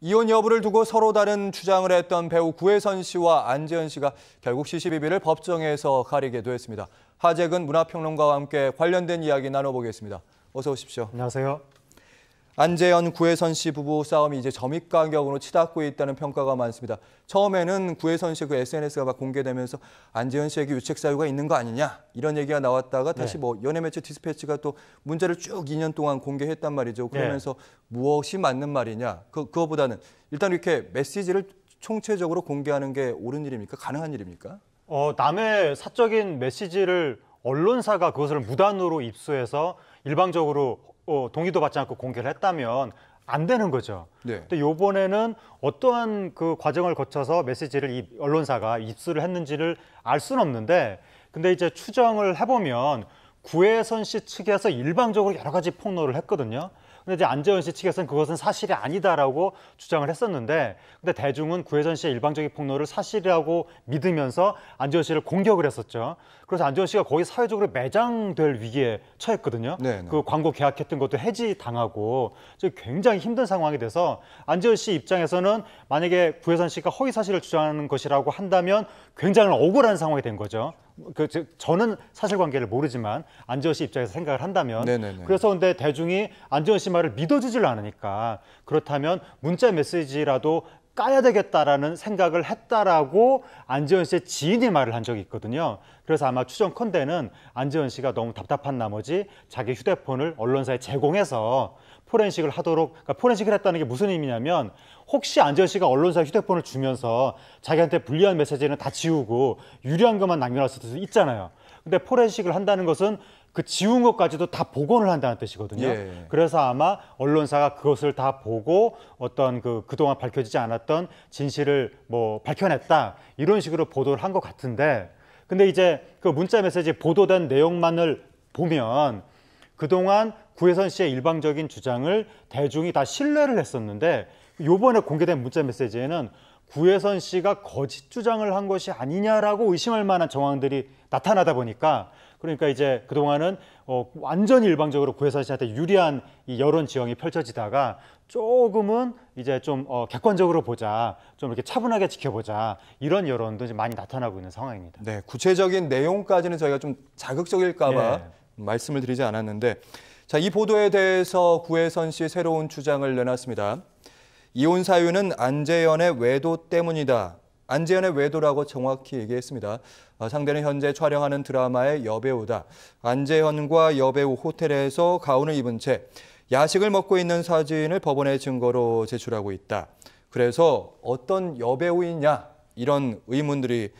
이혼 여부를 두고 서로 다른 주장을 했던 배우 구혜선 씨와 안재현 씨가 결국 시시비비를 법정에서 가리기도 했습니다. 하재근 문화평론가와 함께 관련된 이야기 나눠보겠습니다. 어서 오십시오. 안녕하세요. 안재현 구혜선 씨 부부 싸움이 이제 점입 가격으로 치닫고 있다는 평가가 많습니다. 처음에는 구혜선 씨그 SNS가 막 공개되면서 안재현 씨에게 유책 사유가 있는 거 아니냐 이런 얘기가 나왔다가 다시 네. 뭐 연예 매체 디스패치가 또 문제를 쭉 2년 동안 공개했단 말이죠. 네. 그러면서 네. 무엇이 맞는 말이냐 그 그거보다는 일단 이렇게 메시지를 총체적으로 공개하는 게 옳은 일입니까? 가능한 일입니까? 어, 남의 사적인 메시지를 언론사가 그것을 무단으로 입수해서 일방적으로 어, 동의도 받지 않고 공개를 했다면 안 되는 거죠. 네. 근데 요번에는 어떠한 그 과정을 거쳐서 메시지를 이 언론사가 입수를 했는지를 알 수는 없는데 근데 이제 추정을 해보면 구혜선 씨 측에서 일방적으로 여러 가지 폭로를 했거든요. 근데 이제 안재현 씨 측에서는 그것은 사실이 아니다라고 주장을 했었는데 근데 대중은 구혜선 씨의 일방적인 폭로를 사실이라고 믿으면서 안재현 씨를 공격을 했었죠. 그래서 안재현 씨가 거의 사회적으로 매장될 위기에 처했거든요. 네네. 네. 그 광고 계약했던 것도 해지당하고 굉장히 힘든 상황이 돼서 안재현 씨 입장에서는 만약에 구혜선 씨가 허위 사실을 주장하는 것이라고 한다면 굉장히 억울한 상황이 된 거죠. 그 저는 사실관계를 모르지만 안지원 씨 입장에서 생각을 한다면 네네네. 그래서 근데 대중이 안지원 씨 말을 믿어주질 않으니까 그렇다면 문자 메시지라도 까야 되겠다라는 생각을 했다라고 안재현 씨의 지인이 말을 한 적이 있거든요. 그래서 아마 추정컨대는 안재현 씨가 너무 답답한 나머지 자기 휴대폰을 언론사에 제공해서 포렌식을 하도록 그러니까 포렌식을 했다는 게 무슨 의미냐면 혹시 안재현 씨가 언론사 휴대폰을 주면서 자기한테 불리한 메시지는 다 지우고 유리한 것만 남겨놨을 수도 있잖아요. 근데 포렌식을 한다는 것은 그 지운 것까지도 다 복원을 한다는 뜻이거든요. 예. 그래서 아마 언론사가 그것을 다 보고 어떤 그 그동안 밝혀지지 않았던 진실을 뭐 밝혀냈다 이런 식으로 보도를 한 것 같은데 근데 이제 그 문자 메시지 보도된 내용만을 보면 그동안 구혜선 씨의 일방적인 주장을 대중이 다 신뢰를 했었는데 요번에 공개된 문자 메시지에는 구혜선 씨가 거짓 주장을 한 것이 아니냐라고 의심할 만한 정황들이 나타나다 보니까 그러니까 이제 그동안은 어, 완전 일방적으로 구혜사 그 씨한테 유리한 이 여론 지형이 펼쳐지다가 조금은 이제 좀 어, 객관적으로 보자, 좀 이렇게 차분하게 지켜보자 이런 여론도 이제 많이 나타나고 있는 상황입니다. 네, 구체적인 내용까지는 저희가 좀 자극적일까봐 예. 말씀을 드리지 않았는데 자, 이 보도에 대해서 구혜선 씨 새로운 주장을 내놨습니다. 이혼 사유는 안재현의 외도 때문이다. 안재현의 외도라고 정확히 얘기했습니다. 아, 상대는 현재 촬영하는 드라마의 여배우다. 안재현과 여배우 호텔에서 가운을 입은 채 야식을 먹고 있는 사진을 법원에 증거로 제출하고 있다. 그래서 어떤 여배우이냐 이런 의문들이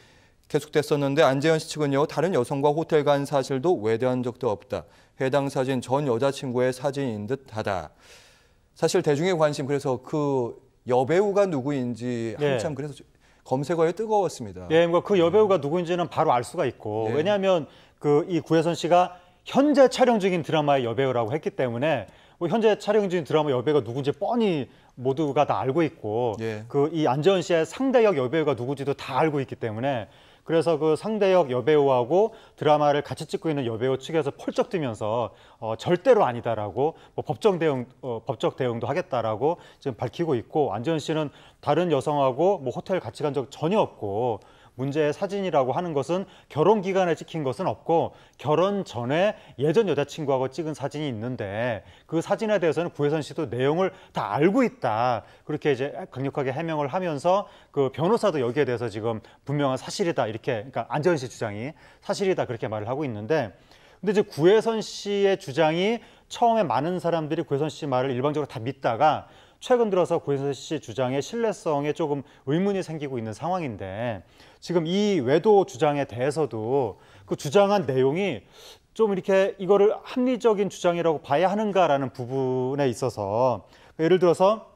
계속됐었는데 안재현 씨 측은요 다른 여성과 호텔 간 사실도 외대한 적도 없다. 해당 사진 전 여자친구의 사진인 듯하다. 사실 대중의 관심 그래서 그 여배우가 누구인지 한참 네. 그래서 검색어에 뜨거웠습니다. 예, 그러니까 그 여배우가 누구인지는 바로 알 수가 있고 예. 왜냐하면 그 이 구혜선 씨가 현재 촬영 중인 드라마의 여배우라고 했기 때문에 뭐 현재 촬영 중인 드라마 여배우가 누군지 뻔히 모두가 다 알고 있고 예. 그이 안재현 씨의 상대역 여배우가 누구지도 다 알고 있기 때문에 그래서 그 상대역 여배우하고 드라마를 같이 찍고 있는 여배우 측에서 펄쩍 뛰면서 어, 절대로 아니다라고 뭐 법정 대응 어, 법적 대응도 하겠다라고 지금 밝히고 있고 안재현 씨는 다른 여성하고 뭐 호텔 같이 간 적 전혀 없고 문제의 사진이라고 하는 것은 결혼 기간에 찍힌 것은 없고 결혼 전에 예전 여자친구하고 찍은 사진이 있는데 그 사진에 대해서는 구혜선 씨도 내용을 다 알고 있다. 그렇게 이제 강력하게 해명을 하면서 그 변호사도 여기에 대해서 지금 분명한 사실이다. 이렇게 그러니까 안재현 씨 주장이 사실이다. 그렇게 말을 하고 있는데 근데 이제 구혜선 씨의 주장이 처음에 많은 사람들이 구혜선 씨 말을 일방적으로 다 믿다가 최근 들어서 고인선 씨 주장의 신뢰성에 조금 의문이 생기고 있는 상황인데 지금 이 외도 주장에 대해서도 그 주장한 내용이 좀 이렇게 이거를 합리적인 주장이라고 봐야 하는가라는 부분에 있어서 예를 들어서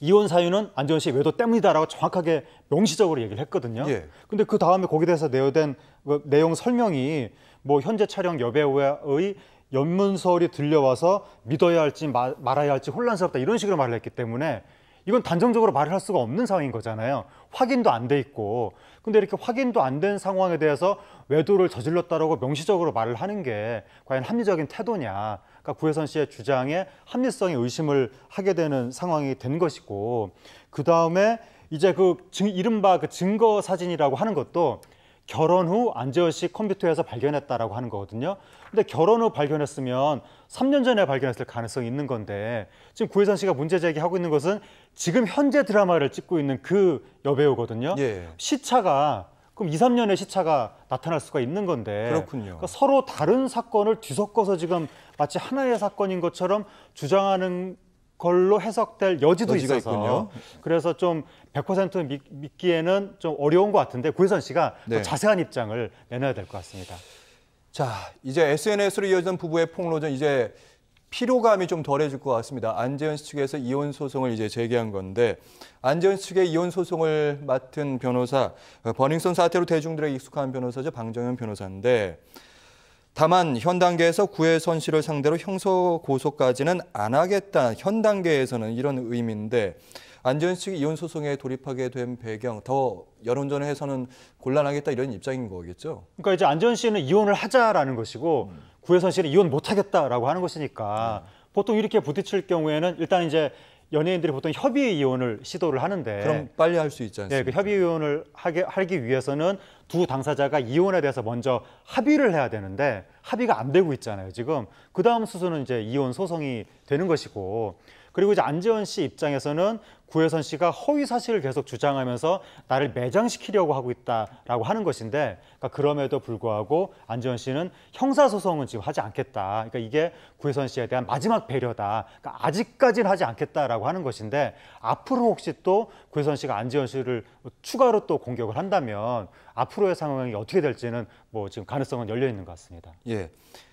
이혼 사유는 안재원 씨 외도 때문이다라고 정확하게 명시적으로 얘기를 했거든요. 예. 근데 그 다음에 거기에 대해서 내어된 그 내용 설명이 뭐 현재 촬영 여배우의 연문설이 들려와서 믿어야 할지 마, 말아야 할지 혼란스럽다 이런 식으로 말을 했기 때문에 이건 단정적으로 말을 할 수가 없는 상황인 거잖아요. 확인도 안 돼 있고. 근데 이렇게 확인도 안 된 상황에 대해서 외도를 저질렀다라고 명시적으로 말을 하는 게 과연 합리적인 태도냐. 그러니까 구혜선 씨의 주장에 합리성에 의심을 하게 되는 상황이 된 것이고. 그다음에 이제 그 증, 이른바 그 증거 사진이라고 하는 것도 결혼 후안재현씨 컴퓨터에서 발견했다라고 하는 거거든요. 근데 결혼 후 발견했으면 3년 전에 발견했을 가능성이 있는 건데 지금 구혜선 씨가 문제 제기하고 있는 것은 지금 현재 드라마를 찍고 있는 그 여배우거든요. 예. 시차가 그럼 2, 3년의 시차가 나타날 수가 있는 건데 그렇군요. 그러니까 서로 다른 사건을 뒤섞어서 지금 마치 하나의 사건인 것처럼 주장하는 걸로 해석될 여지도 여지가 있어서. 있군요. 그래서 좀 100% 믿, 믿기에는 좀 어려운 것 같은데 구혜선 씨가 네. 더 자세한 입장을 내놔야 될 것 같습니다. 자, 이제 SNS로 이어진 부부의 폭로전 이제 피로감이 좀 덜해질 것 같습니다. 안재현 씨 측에서 이혼 소송을 이제 제기한 건데 안재현 씨 측의 이혼 소송을 맡은 변호사 어, 버닝썬 사태로 대중들에게 익숙한 변호사죠 방정현 변호사인데 다만 현 단계에서 구혜 선실을 상대로 형소 고소까지는 안 하겠다. 현 단계에서는 이런 의미인데 안전현 측이 이혼 소송에 돌입하게 된 배경 더 여론전에 해서는 곤란하겠다 이런 입장인 거겠죠. 그러니까 이제 안전 씨는 이혼을 하자라는 것이고 음. 구혜선 씨는 이혼 못 하겠다라고 하는 것이니까 음. 보통 이렇게 부딪힐 경우에는 일단 이제 연예인들이 보통 협의 이혼을 시도를 하는데 그럼 빨리 할 수 있지 예, 않습니까? 네, 그 협의 이혼을 하게 하기 위해서는 두 당사자가 이혼에 대해서 먼저 합의를 해야 되는데 합의가 안 되고 있잖아요. 지금 그 다음 수순은 이제 이혼 소송이 되는 것이고 그리고 이제 안재원 씨 입장에서는 구혜선 씨가 허위 사실을 계속 주장하면서 나를 매장시키려고 하고 있다라고 하는 것인데 그러니까 그럼에도 불구하고 안재원 씨는 형사소송은 지금 하지 않겠다. 그러니까 이게 구혜선 씨에 대한 마지막 배려다. 그러니까 아직까지는 하지 않겠다라고 하는 것인데 앞으로 혹시 또 구혜선 씨가 안재원 씨를 추가로 또 공격을 한다면 앞으로의 상황이 어떻게 될지는 뭐 지금 가능성은 열려 있는 것 같습니다. 예.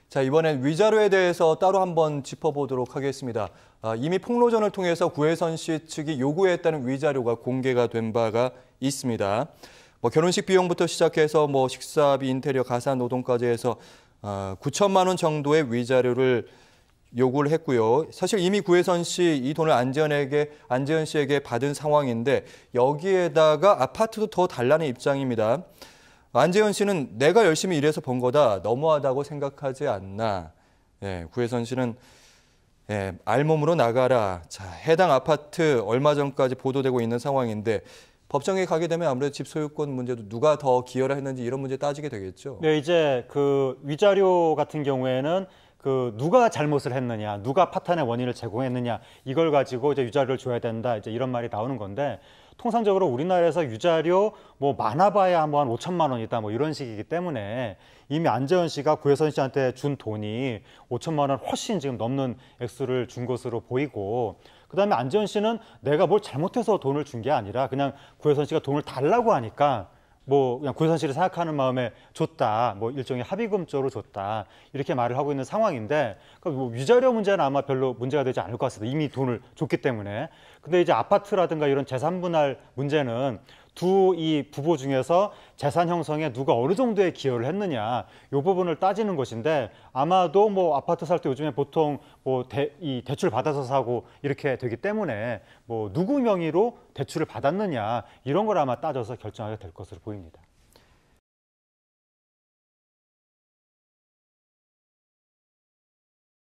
자, 이번엔 위자료에 대해서 따로 한번 짚어보도록 하겠습니다. 아, 이미 폭로전을 통해서 구혜선 씨 측이 요구했다는 위자료가 공개가 된 바가 있습니다. 뭐 결혼식 비용부터 시작해서 뭐 식사비, 인테리어, 가사 노동까지 해서 아, 9천만 원 정도의 위자료를 요구를 했고요. 사실 이미 구혜선 씨 이 돈을 안재현에게 안재현 씨에게 받은 상황인데 여기에다가 아파트도 더 달라는 입장입니다. 만재현 씨는 내가 열심히 일해서 번 거다 너무하다고 생각하지 않나. 예, 구혜선 씨는 예, 알몸으로 나가라. 자, 해당 아파트 얼마 전까지 보도되고 있는 상황인데 법정에 가게 되면 아무래도 집 소유권 문제도 누가 더 기여를 했는지 이런 문제 따지게 되겠죠. 네, 이제 그 위자료 같은 경우에는 그 누가 잘못을 했느냐, 누가 파탄의 원인을 제공했느냐 이걸 가지고 이제 위자료를 줘야 된다 이제 이런 말이 나오는 건데 통상적으로 우리나라에서 유자료 뭐 많아봐야 뭐한 5천만 원이다 뭐 이런 식이기 때문에 이미 안재현 씨가 구혜선 씨한테 준 돈이 5천만 원 훨씬 지금 넘는 액수를 준 것으로 보이고 그다음에 안재현 씨는 내가 뭘 잘못해서 돈을 준 게 아니라 그냥 구혜선 씨가 돈을 달라고 하니까 뭐 그냥 구해산실을 생각하는 마음에 줬다. 뭐 일종의 합의금조로 줬다. 이렇게 말을 하고 있는 상황인데 그뭐 위자료 문제는 아마 별로 문제가 되지 않을 것 같습니다. 이미 돈을 줬기 때문에. 근데 이제 아파트라든가 이런 재산 분할 문제는 두이 부부 중에서 재산 형성에 누가 어느 정도의 기여를 했느냐 이 부분을 따지는 것인데 아마도 뭐 아파트 살 때 요즘에 보통 뭐 대, 이 대출 받아서 사고 이렇게 되기 때문에 뭐 누구 명의로 대출을 받았느냐 이런 걸 아마 따져서 결정하게 될 것으로 보입니다.